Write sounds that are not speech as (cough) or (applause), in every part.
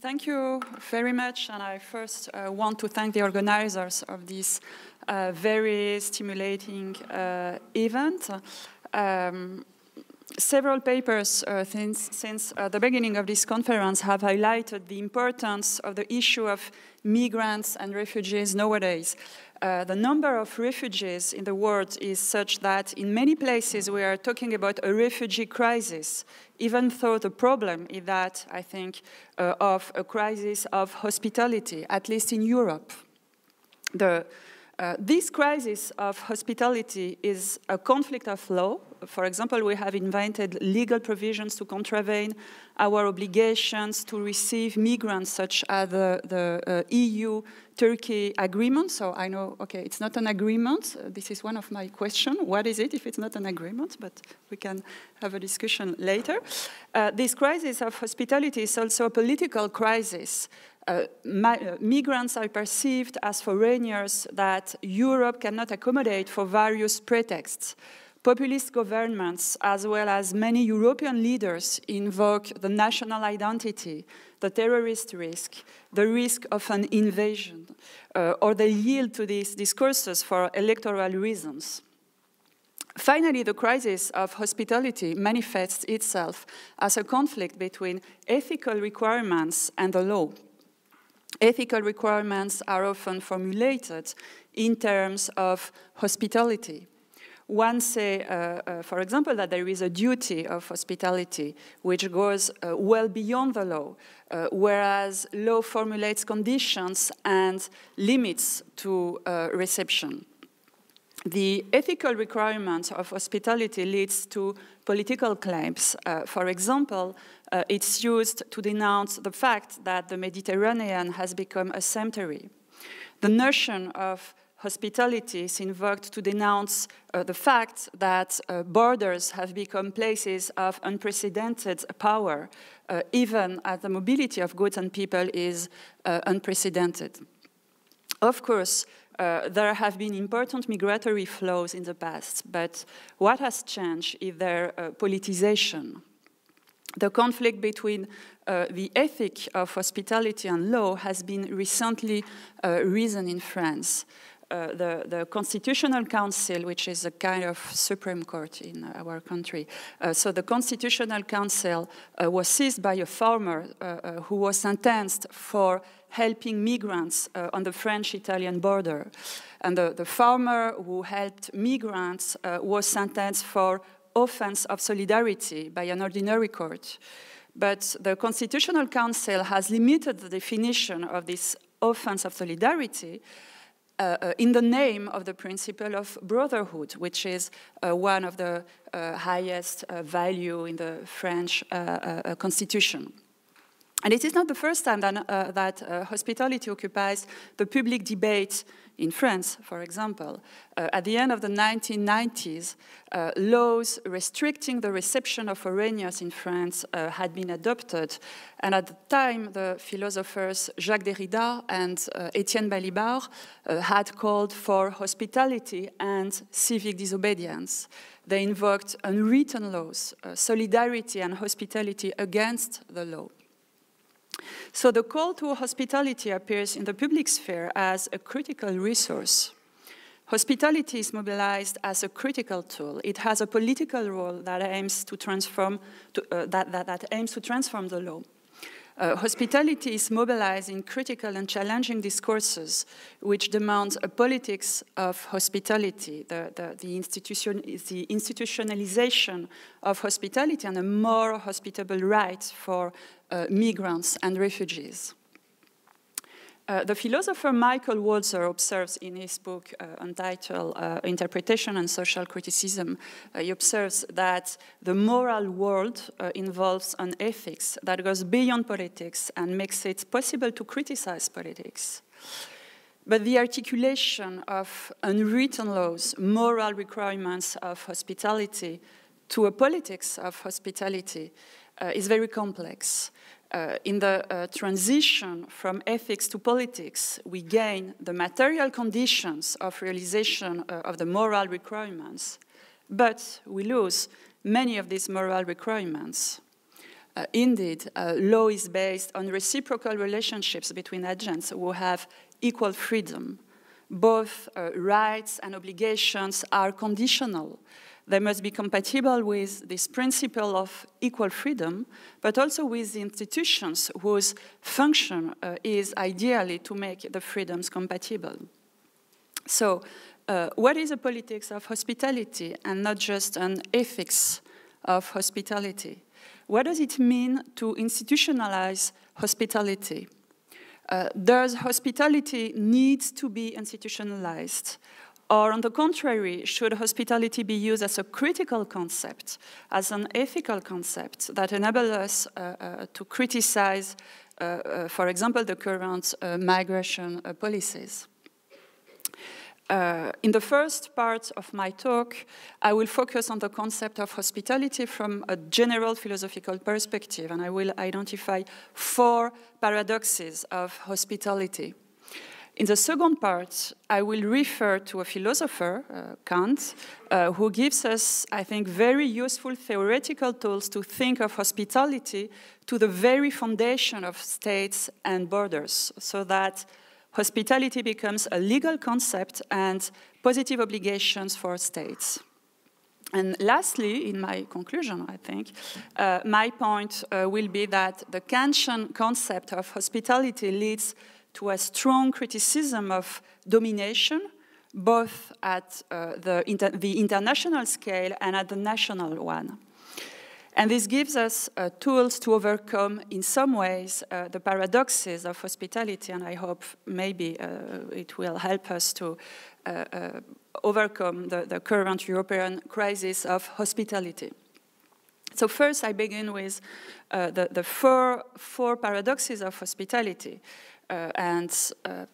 Thank you very much, and I first uh, want to thank the organizers of this uh, very stimulating uh, event. Um, several papers uh, since, since uh, the beginning of this conference have highlighted the importance of the issue of migrants and refugees nowadays. Uh, the number of refugees in the world is such that in many places we are talking about a refugee crisis, even though the problem is that, I think, uh, of a crisis of hospitality, at least in Europe. The, uh, this crisis of hospitality is a conflict of law for example, we have invented legal provisions to contravene our obligations to receive migrants, such as the, the uh, EU-Turkey agreement. So I know, okay, it's not an agreement. This is one of my questions. What is it if it's not an agreement? But we can have a discussion later. Uh, this crisis of hospitality is also a political crisis. Uh, my, uh, migrants are perceived as foreigners that Europe cannot accommodate for various pretexts. Populist governments, as well as many European leaders, invoke the national identity, the terrorist risk, the risk of an invasion, uh, or they yield to these discourses for electoral reasons. Finally, the crisis of hospitality manifests itself as a conflict between ethical requirements and the law. Ethical requirements are often formulated in terms of hospitality. One say, uh, uh, for example, that there is a duty of hospitality which goes uh, well beyond the law, whereas law formulates conditions and limits to reception. The ethical requirement of hospitality leads to political claims. Uh, for example, uh, it's used to denounce the fact that the Mediterranean has become a cemetery. The notion of hospitality is invoked to denounce uh, the fact that uh, borders have become places of unprecedented power, uh, even as the mobility of goods and people is uh, unprecedented. Of course, uh, there have been important migratory flows in the past, but what has changed is their uh, politicization. The conflict between uh, the ethic of hospitality and law has been recently uh, risen in France. Uh, the, the Constitutional Council, which is a kind of Supreme Court in uh, our country. Uh, so the Constitutional Council uh, was seized by a farmer uh, who was sentenced for helping migrants on the French-Italian border. And the, the, farmer who helped migrants was sentenced for offense of solidarity by an ordinary court. But the Constitutional Council has limited the definition of this offense of solidarity uh, uh, in the name of the principle of brotherhood, which is uh, one of the uh, highest value in the French constitution. And it is not the first time that, uh, that uh, hospitality occupies the public debate in France, for example. Uh, at the end of the 1990s, uh, laws restricting the reception of foreigners in France uh, had been adopted. And at the time, the philosophers Jacques Derrida and Etienne uh, Balibar had called for hospitality and civic disobedience. They invoked unwritten laws, solidarity and hospitality against the law. So the call to hospitality appears in the public sphere as a critical resource. Hospitality is mobilized as a critical tool. It has a political role that aims to transform, to, uh, that, that, that aims to transform the law. Uh, hospitality is mobilizing critical and challenging discourses which demand a politics of hospitality, the, the, the, institution, the institutionalization of hospitality and a more hospitable right for uh, migrants and refugees. Uh, the philosopher Michael Walzer observes in his book uh, entitled uh, Interpretation and Social Criticism, uh, he observes that the moral world uh, involves an ethics that goes beyond politics and makes it possible to criticize politics. But the articulation of unwritten laws, moral requirements of hospitality, to a politics of hospitality is very complex uh, in the uh, transition from ethics to politics, we gain the material conditions of realization uh, of the moral requirements, but we lose many of these moral requirements. Uh, indeed, uh, law is based on reciprocal relationships between agents who have equal freedom. Both uh, rights and obligations are conditional. They must be compatible with this principle of equal freedom, but also with the institutions whose function uh, is ideally to make the freedoms compatible. So, uh, what is a politics of hospitality and not just an ethics of hospitality? What does it mean to institutionalize hospitality? Uh, does hospitality need to be institutionalized? Or, on the contrary, should hospitality be used as a critical concept, as an ethical concept that enables us uh, uh, to criticize, uh, uh for example, the current uh, migration uh, policies? in the first part of my talk, I will focus on the concept of hospitality from a general philosophical perspective, and I will identify four paradoxes of hospitality. In the second part, I will refer to a philosopher, uh, Kant, uh, who gives us, I think, very useful theoretical tools to think of hospitality to the very foundation of states and borders, so that hospitality becomes a legal concept and positive obligations for states. And lastly, in my conclusion, I think, uh, my point uh, will be that the Kantian concept of hospitality leads to a strong criticism of domination, both at uh, the, inter the, international scale and at the national one. And this gives us uh, tools to overcome, in some ways, uh, the paradoxes of hospitality, and I hope maybe uh, it will help us to uh, uh, overcome the, the current European crisis of hospitality. So first, I begin with uh, the, the four, four, paradoxes of hospitality. Uh, and uh,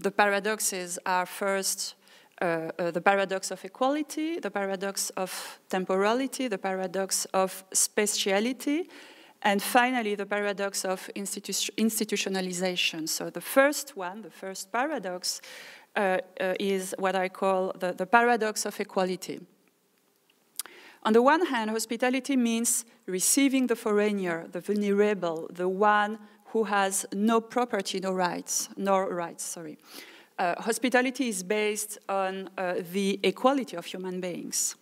the paradoxes are first uh, uh, the paradox of equality, the paradox of temporality, the paradox of spatiality, and finally the paradox of institu institutionalization. So the first one, the first paradox, uh, uh, is what I call the, the paradox of equality. On the one hand, hospitality means receiving the foreigner, the vulnerable, the one who has no property, no rights, nor rights, sorry. Uh, hospitality is based on uh, the equality of human beings.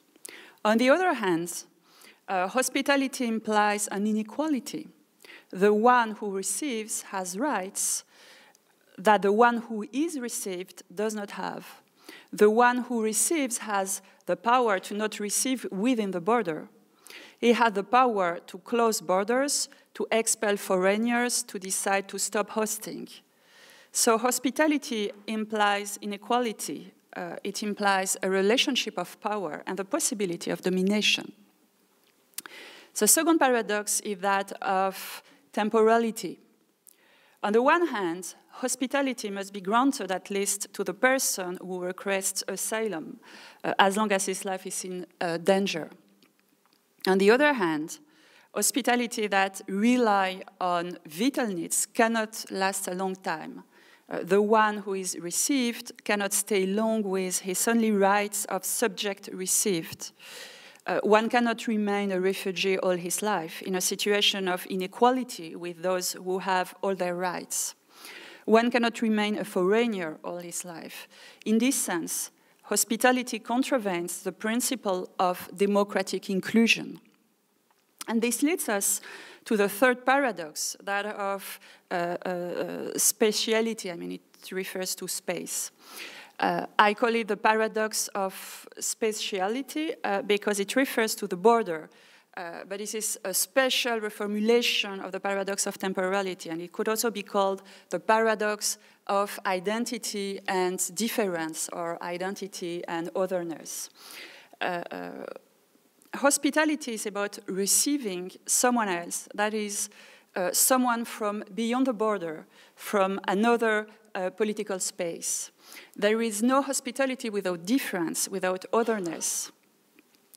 On the other hand, uh, hospitality implies an inequality. The one who receives has rights that the one who is received does not have. The one who receives has the power to not receive within the border he had the power to close borders, to expel foreigners, to decide to stop hosting. So hospitality implies inequality. Uh, it implies a relationship of power and the possibility of domination. The second paradox is that of temporality. On the one hand, hospitality must be granted at least to the person who requests asylum, uh, as long as his life is in uh, danger. On the other hand, hospitality that rely on vital needs cannot last a long time. Uh, the one who is received cannot stay long with his only rights of subject received. Uh, one cannot remain a refugee all his life in a situation of inequality with those who have all their rights. One cannot remain a foreigner all his life. In this sense, hospitality contravenes the principle of democratic inclusion. And this leads us to the third paradox, that of uh, uh, uh I mean, it refers to space. Uh, I call it the paradox of speciality uh, because it refers to the border. Uh, but it is a special reformulation of the paradox of temporality, and it could also be called the paradox of identity and difference, or identity and otherness. Uh, uh, hospitality is about receiving someone else, that is, uh, someone from beyond the border, from another uh, political space. There is no hospitality without difference, without otherness.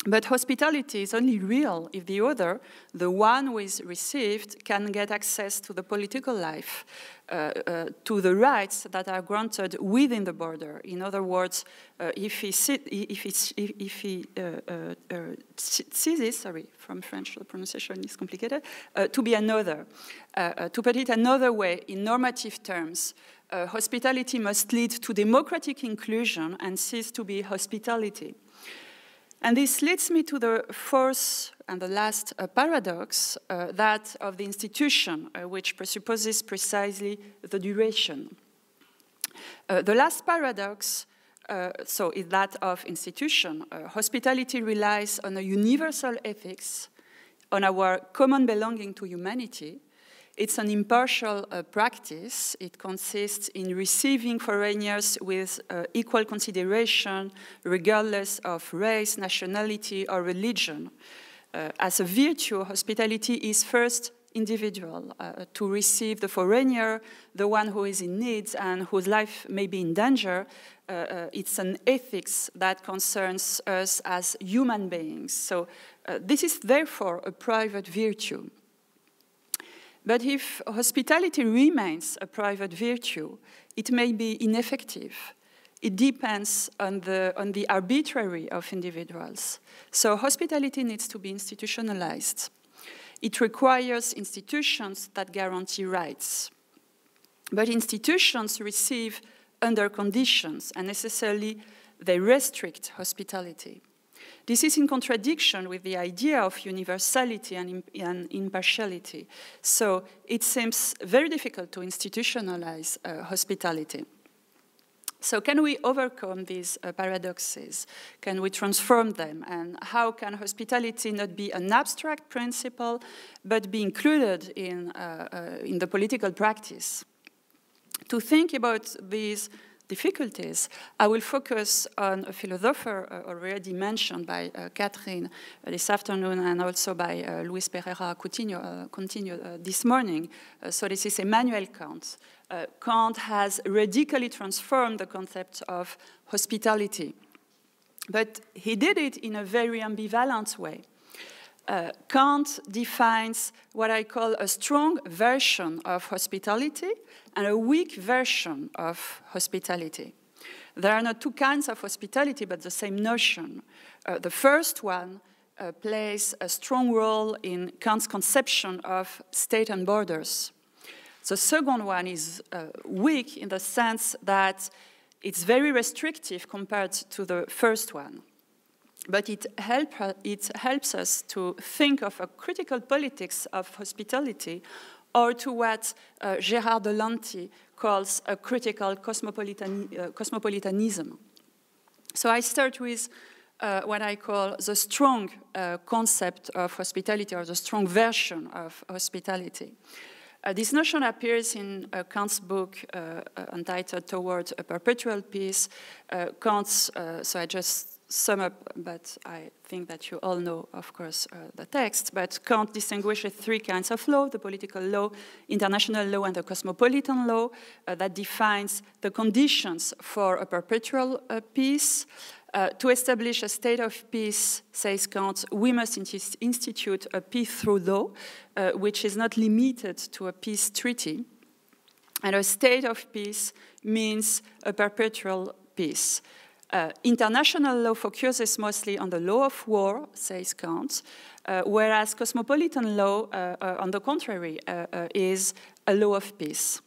But hospitality is only real if the other, the one who is received, can get access to the political life, uh, uh, to the rights that are granted within the border. In other words, uh, if he, sit, if he, if he ceases, sorry, from French the pronunciation is complicated, uh, to be another. Uh, uh, to put it another way, in normative terms, hospitality must lead to democratic inclusion and cease to be hospitality. And this leads me to the fourth and the last uh, paradox, uh, that of the institution, uh, which presupposes precisely the duration. Uh, the last paradox, uh, so is that of institution. Uh, hospitality relies on a universal ethics, on our common belonging to humanity, it's an impartial uh, practice. It consists in receiving foreigners with uh, equal consideration, regardless of race, nationality, or religion. Uh, as a virtue, hospitality is first individual, uh, to receive the foreigner, the one who is in need and whose life may be in danger. Uh, uh, it's an ethics that concerns us as human beings. So this is therefore a private virtue. But if hospitality remains a private virtue, it may be ineffective. It depends on the, on the arbitrary of individuals. So hospitality needs to be institutionalized. It requires institutions that guarantee rights. But institutions receive under conditions, and necessarily they restrict hospitality. This is in contradiction with the idea of universality and, and impartiality. So it seems very difficult to institutionalize uh, hospitality. So can we overcome these uh, paradoxes? Can we transform them? And how can hospitality not be an abstract principle, but be included in, uh, uh, in the political practice? To think about these difficulties, I will focus on a philosopher uh, already mentioned by uh, Catherine uh, this afternoon and also by uh, Luis Pereira Coutinho, uh, uh this morning. so this is Emmanuel Kant. Kant has radically transformed the concept of hospitality. But he did it in a very ambivalent way uh, Kant defines what I call a strong version of hospitality and a weak version of hospitality. There are not two kinds of hospitality, but the same notion. Uh, the first one uh, plays a strong role in Kant's conception of state and borders. The second one is uh, weak in the sense that it's very restrictive compared to the first one but it, help, it helps us to think of a critical politics of hospitality or to what uh, Gerard Delanty calls a critical cosmopolitan, uh, cosmopolitanism. So I start with uh, what I call the strong uh, concept of hospitality or the strong version of hospitality. Uh, this notion appears in uh, Kant's book entitled Towards a Perpetual Peace. Kant's, so I just sum up, but I think that you all know, of course, uh, the text, but Kant distinguishes three kinds of law, the political law, international law, and the cosmopolitan law uh, that defines the conditions for a perpetual uh, peace. Uh, to establish a state of peace, says Kant, we must institute a peace through law, uh, which is not limited to a peace treaty. And a state of peace means a perpetual peace. Uh, international law focuses mostly on the law of war, says Kant, uh, whereas cosmopolitan law, uh, uh on the contrary, uh, uh, is a law of peace.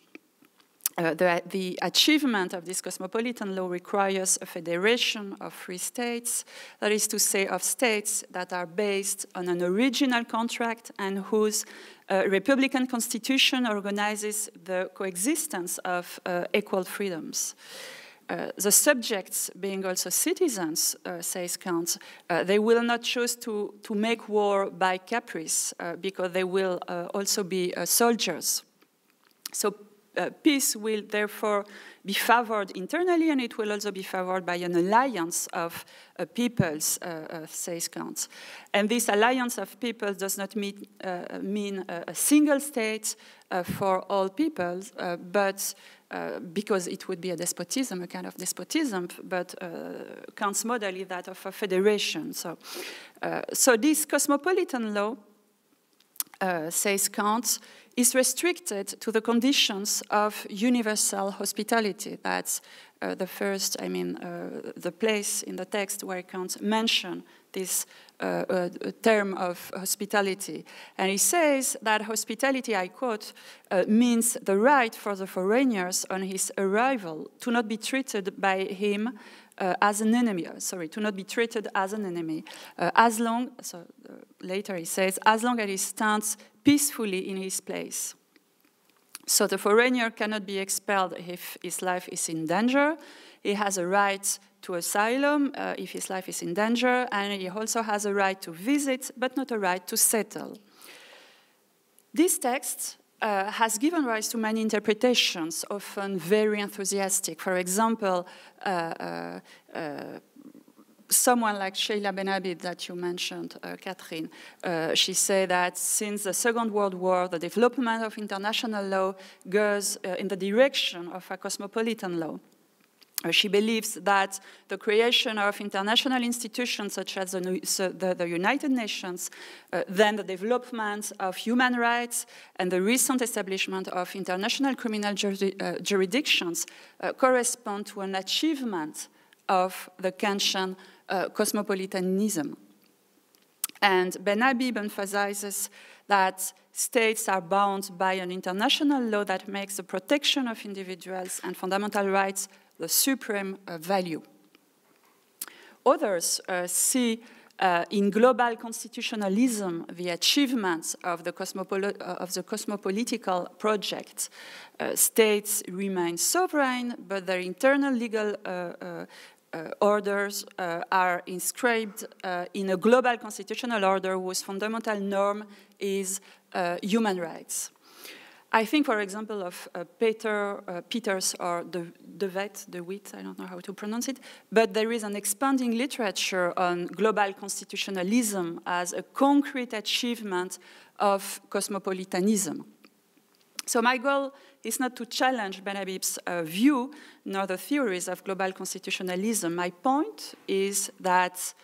The, the, achievement of this cosmopolitan law requires a federation of free states, that is to say, of states that are based on an original contract and whose republican constitution organizes the coexistence of equal freedoms. Uh, the subjects, being also citizens, uh, says Kant, uh, they will not choose to, to make war by caprice because they will also be soldiers. So uh, peace will therefore be favored internally and it will also be favored by an alliance of uh, peoples, uh, says Kant. And this alliance of peoples does not mean, mean a, a single state for all peoples, but uh, because it would be a despotism, a kind of despotism, but uh, Kant's model is that of a federation. So, uh, so this cosmopolitan law, uh, says Kant, is restricted to the conditions of universal hospitality. That's uh, the first, I mean, the place in the text where Kant mentions this uh, uh, term of hospitality. And he says that hospitality, I quote, uh, means the right for the foreigners on his arrival to not be treated by him uh, as an enemy, uh, sorry, to not be treated as an enemy, uh, as long, so later he says, as long as he stands peacefully in his place. So the foreigner cannot be expelled if his life is in danger. He has a right to asylum uh, if his life is in danger, and he also has a right to visit, but not a right to settle. This text uh, has given rise to many interpretations, often very enthusiastic. For example, uh, uh, uh someone like Sheila Benabid that you mentioned, uh, Catherine, uh, she said that since the Second World War, the development of international law goes uh, in the direction of a cosmopolitan law. Uh, she believes that the creation of international institutions such as the, the, the United Nations, uh, then the development of human rights, and the recent establishment of international criminal uh, jurisdictions uh, correspond to an achievement of the Kantian uh, cosmopolitanism. And Ben emphasizes that states are bound by an international law that makes the protection of individuals and fundamental rights the supreme uh, value. Others uh, see uh, in global constitutionalism, the achievements of the, cosmopol uh, of the cosmopolitical project, uh, states remain sovereign, but their internal legal uh, orders are inscribed in a global constitutional order whose fundamental norm is human rights. I think, for example, of uh, Peter uh, Peters or the the vet, the wit. I don't know how to pronounce it, but there is an expanding literature on global constitutionalism as a concrete achievement of cosmopolitanism. So my goal is not to challenge Ben uh, view nor the theories of global constitutionalism. My point is that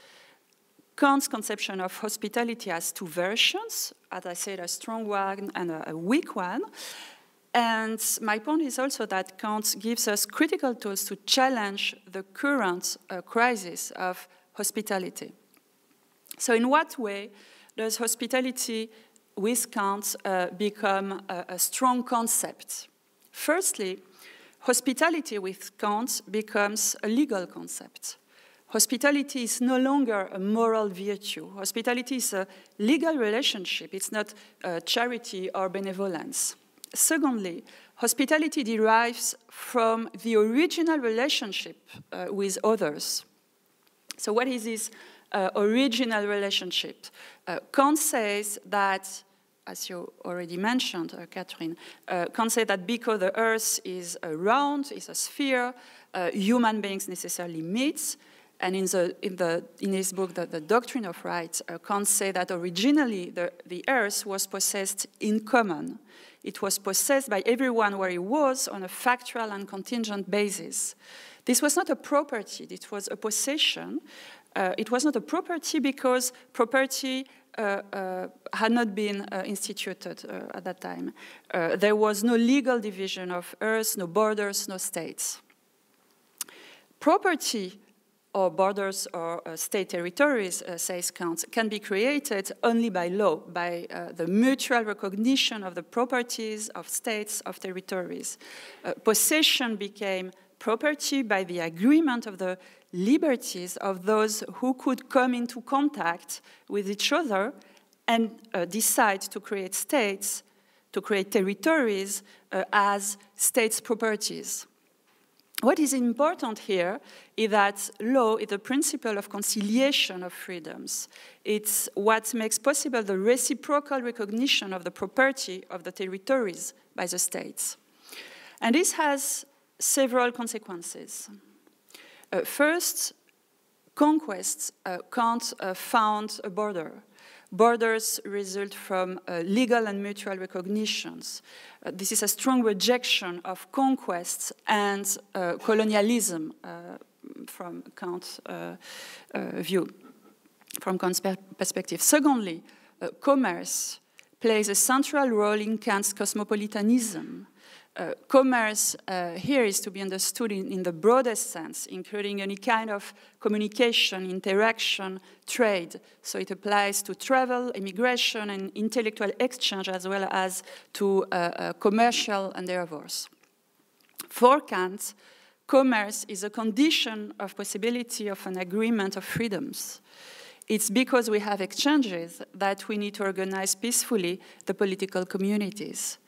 Kant's conception of hospitality has two versions, as I said, a strong one and a, weak one. And my point is also that Kant gives us critical tools to challenge the current uh, crisis of hospitality. So in what way does hospitality with Kant uh, become a, a strong concept? Firstly, hospitality with Kant becomes a legal concept. Hospitality is no longer a moral virtue. Hospitality is a legal relationship. It's not uh, charity or benevolence. Secondly, hospitality derives from the original relationship uh, with others. So what is this uh, original relationship? Uh, Kant says that as you already mentioned, uh, Catherine, uh, says that because the Earth is uh, round, is a sphere, uh, human beings necessarily meet, and in, the, in, the, in his book, the, the Doctrine of Rights, uh, Kant say that originally the, the earth was possessed in common. It was possessed by everyone where he was on a factual and contingent basis. This was not a property, it was a possession. Uh, it was not a property because property uh, uh, had not been uh, instituted uh, at that time. Uh, there was no legal division of earth, no borders, no states. Property or borders or uh, state territories, uh, says Kant, can be created only by law, by uh, the mutual recognition of the properties of states, of territories. Uh, possession became property by the agreement of the liberties of those who could come into contact with each other and uh, decide to create states, to create territories uh, as states' properties what is important here is that law is the principle of conciliation of freedoms. It's what makes possible the reciprocal recognition of the property of the territories by the states. And this has several consequences. Uh, first, conquests uh, can't uh, found a border. Borders result from uh, legal and mutual recognitions this is a strong rejection of conquests and uh, colonialism uh, from Kant's uh, view, from Kant's perspective. Secondly, commerce plays a central role in Kant's cosmopolitanism uh, commerce uh, here is to be understood in, in, the broadest sense, including any kind of communication, interaction, trade. So it applies to travel, immigration, and intellectual exchange, as well as to uh, uh commercial endeavors. For Kant, commerce is a condition of possibility of an agreement of freedoms. It's because we have exchanges that we need to organize peacefully the political communities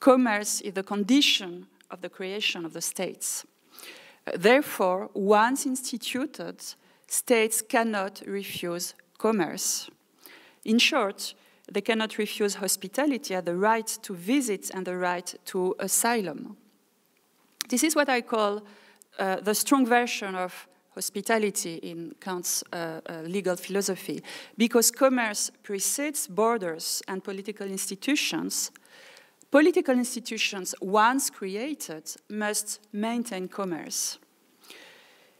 commerce is the condition of the creation of the states. Therefore, once instituted, states cannot refuse commerce. In short, they cannot refuse hospitality, the right to visit and the right to asylum. This is what I call uh, the strong version of hospitality in Kant's uh, uh, legal philosophy, because commerce precedes borders and political institutions, Political institutions, once created, must maintain commerce.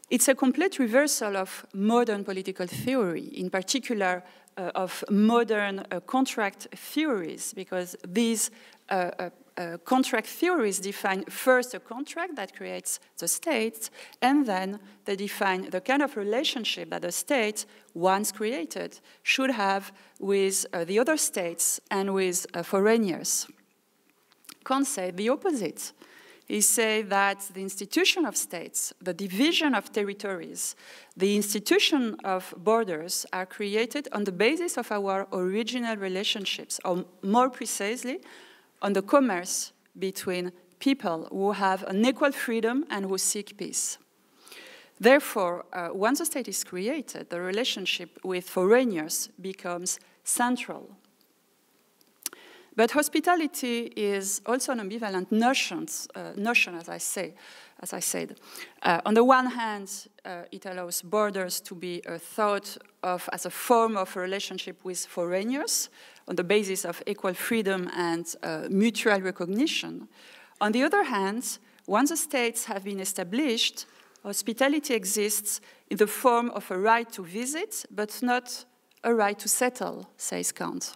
It's a complete reversal of modern political theory, in particular uh, of modern uh, contract theories, because these uh, uh, uh, contract theories define first a contract that creates the state, and then they define the kind of relationship that the state, once created, should have with uh, the other states and with foreigners. Kant said the opposite. He said that the institution of states, the division of territories, the institution of borders are created on the basis of our original relationships, or more precisely, on the commerce between people who have an equal freedom and who seek peace. Therefore, uh, once a state is created, the relationship with foreigners becomes central. But hospitality is also an ambivalent notion, uh, notion as I say, as I said. Uh, on the one hand, uh, it allows borders to be uh, thought of as a form of a relationship with foreigners on the basis of equal freedom and uh, mutual recognition. On the other hand, once the states have been established, hospitality exists in the form of a right to visit, but not a right to settle, says Kant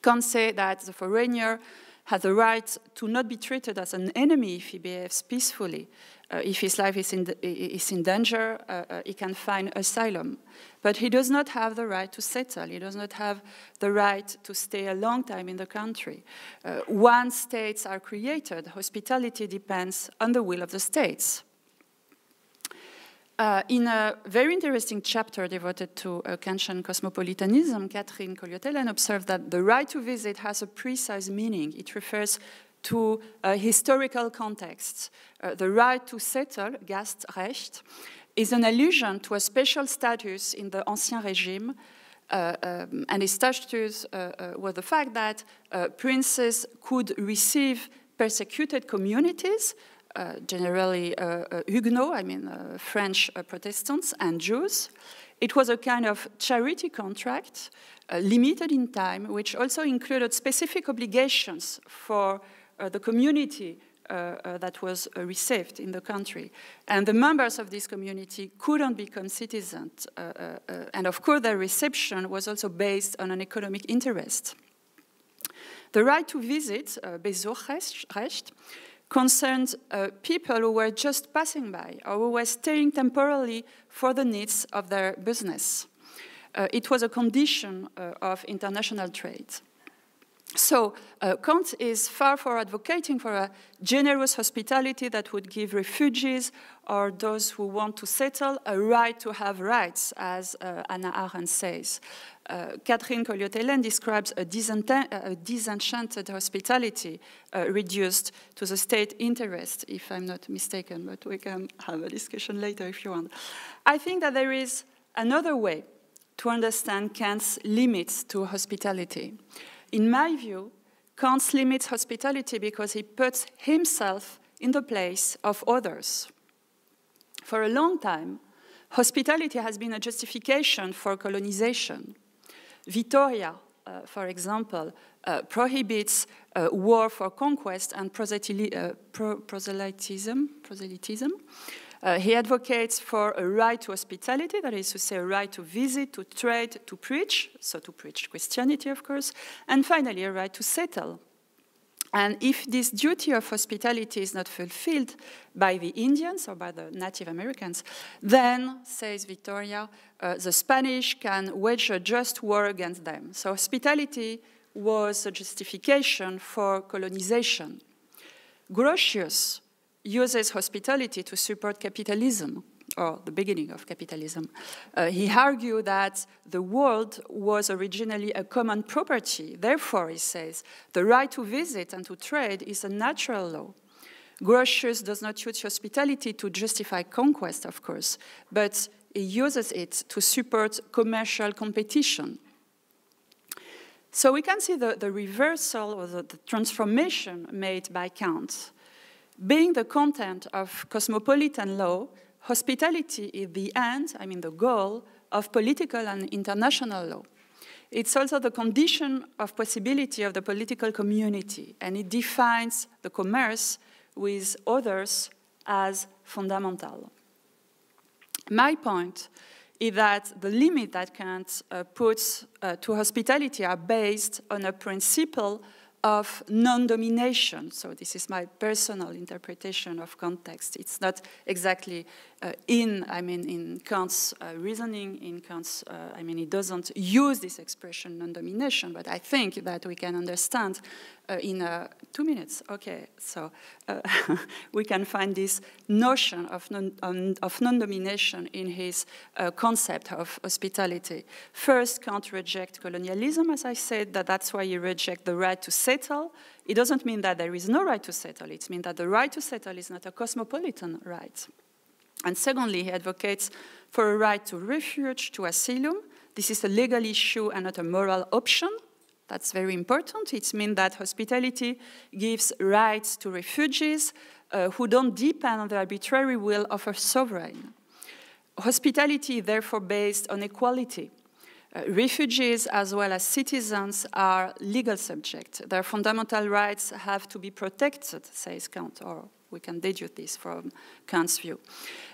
can not say that the foreigner has the right to not be treated as an enemy if he behaves peacefully. Uh, if his life is in, the, is in danger, uh, uh, he can find asylum. But he does not have the right to settle. He does not have the right to stay a long time in the country. Uh, once states are created, hospitality depends on the will of the states. Uh, in a very interesting chapter devoted to uh, Kantian cosmopolitanism, Catherine Koliotelan observed that the right to visit has a precise meaning. It refers to uh, historical contexts. Uh, the right to settle, Gastrecht, is an allusion to a special status in the Ancien Régime, uh, um, and its status was the fact that princes could receive persecuted communities uh, generally uh, uh, Huguenots, I mean French Protestants and Jews. It was a kind of charity contract, limited in time, which also included specific obligations for the community uh, uh, that was uh, received in the country. And the members of this community couldn't become citizens. and of course, their reception was also based on an economic interest. The right to visit, uh, Besuchrecht, concerned uh, people who were just passing by or who were staying temporarily for the needs of their business. Uh, it was a condition uh, of international trade. So uh, Kant is far for advocating for a generous hospitality that would give refugees or those who want to settle a right to have rights, as uh, Anna Arendt says. Uh, Catherine Colliot-Hélène describes a, uh, a, disenchanted hospitality uh, reduced to the state interest, if I'm not mistaken, but we can have a discussion later if you want. I think that there is another way to understand Kant's limits to hospitality. In my view, Kant limits hospitality because he puts himself in the place of others. For a long time, hospitality has been a justification for colonization. Vittoria, uh, for example, uh, prohibits uh, war for conquest and uh, proselytism, proselytism uh, he advocates for a right to hospitality, that is to say, a right to visit, to trade, to preach, so to preach Christianity, of course, and finally, a right to settle. And if this duty of hospitality is not fulfilled by the Indians or by the Native Americans, then, says Victoria, uh, the Spanish can wage a just war against them. So hospitality was a justification for colonization. Grotius uses hospitality to support capitalism, or the beginning of capitalism. Uh, he argued that the world was originally a common property. Therefore, he says, the right to visit and to trade is a natural law. Grotius does not use hospitality to justify conquest, of course, but he uses it to support commercial competition. So we can see the, the reversal or the, the transformation made by Kant being the content of cosmopolitan law, hospitality is the end, I mean the goal, of political and international law. It's also the condition of possibility of the political community, and it defines the commerce with others as fundamental. My point is that the limit that Kant uh, puts uh, to hospitality are based on a principle of non-domination. So this is my personal interpretation of context. It's not exactly uh, in, I mean, in Kant's uh, reasoning, in Kant's, uh, I mean, he doesn't use this expression non-domination, but I think that we can understand uh, in uh, two minutes. Okay, so uh, (laughs) we can find this notion of, non, um, of non-domination in his uh, concept of hospitality. First, Kant rejects colonialism, as I said, that that's why he rejects the right to settle. It doesn't mean that there is no right to settle. It means that the right to settle is not a cosmopolitan right. And secondly, he advocates for a right to refuge, to asylum. This is a legal issue and not a moral option that's very important. It means that hospitality gives rights to refugees uh, who don't depend on the arbitrary will of a sovereign. Hospitality, therefore, based on equality. Uh, refugees as well as citizens are legal subjects. Their fundamental rights have to be protected, says Kant, or we can deduce this from Kant's view.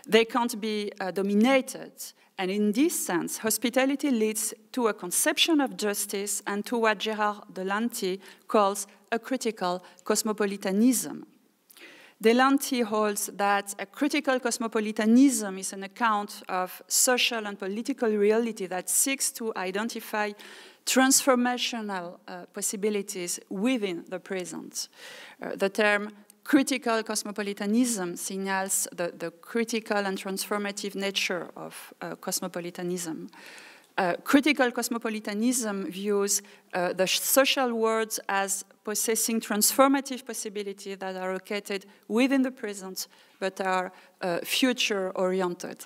They can't be uh, dominated and in this sense, hospitality leads to a conception of justice and to what Gerard Delanty calls a critical cosmopolitanism. Delanty holds that a critical cosmopolitanism is an account of social and political reality that seeks to identify transformational uh, possibilities within the present. Uh, the term critical cosmopolitanism signals the, the critical and transformative nature of uh, cosmopolitanism. Uh, critical cosmopolitanism views uh, the social world as possessing transformative possibilities that are located within the present but are uh, future oriented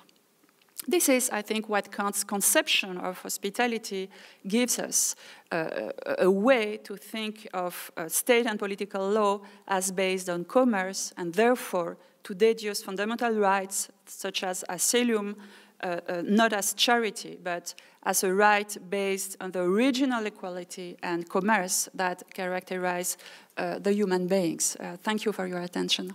this is, I think, what Kant's conception of hospitality gives us uh, a way to think of uh, state and political law as based on commerce and therefore to deduce fundamental rights such as asylum, uh, uh not as charity, but as a right based on the original equality and commerce that characterize uh, the human beings. Uh, thank you for your attention.